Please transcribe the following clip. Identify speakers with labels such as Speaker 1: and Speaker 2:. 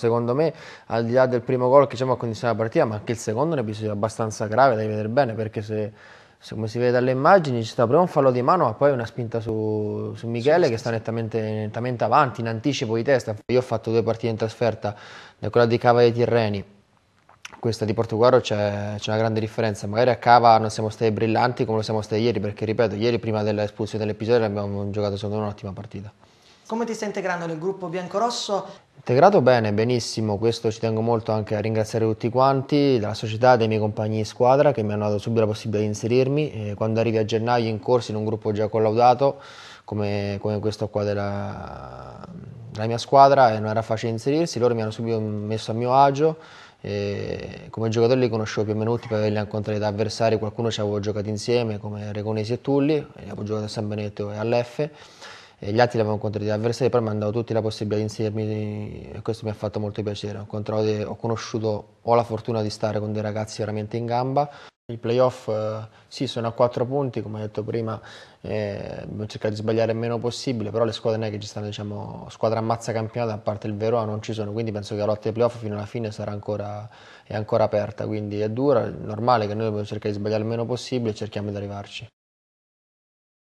Speaker 1: Secondo me, al di là del primo gol che diciamo, ha condizionato la partita, ma anche il secondo è un episodio abbastanza grave da vedere bene, perché se, se, come si vede dalle immagini c'è stato prima un fallo di mano, ma poi una spinta su, su Michele sì, che sì, sta Nettamente, nettamente, avanti, in anticipo di testa. Io ho fatto due partite in trasferta, da quella di Cava e Tirreni, questa di Portogallo c'è, c'è una grande differenza. Magari a Cava non siamo stati brillanti come lo siamo stati ieri, perché ripeto, ieri prima dell'espulsione dell'episodio abbiamo giocato secondo me un'ottima partita.
Speaker 2: Come ti stai integrando nel gruppo biancorosso?
Speaker 1: Integrato bene, benissimo, questo ci tengo molto anche a ringraziare tutti quanti, dalla società, dei miei compagni di squadra che mi hanno dato subito la possibilità di inserirmi. E quando arrivi a gennaio in corso in un gruppo già collaudato, come, come questo qua della, della mia squadra, e non era facile inserirsi, loro mi hanno subito messo a mio agio. E come giocatori li conoscevo più o meno tutti per averli incontrati da avversari, qualcuno ci avevo giocato insieme come Reconesi e Tulli, abbiamo giocato a San Benedetto e all'F e gli altri li avevo incontrati avversari, però mi hanno dato tutti la possibilità di inserirmi e questo mi ha fatto molto piacere. Ho, ho conosciuto, ho la fortuna di stare con dei ragazzi veramente in gamba. I playoff eh, sì, sono a quattro punti, come ho detto prima, eh, abbiamo cercato di sbagliare il meno possibile, però le squadre non è che ci stanno, diciamo, squadra ammazza campionata, a parte il Verona non ci sono, quindi penso che la lotta dei playoff fino alla fine sarà ancora, ancora aperta, quindi è dura, è normale che noi dobbiamo cercare di sbagliare il meno possibile e cerchiamo di arrivarci.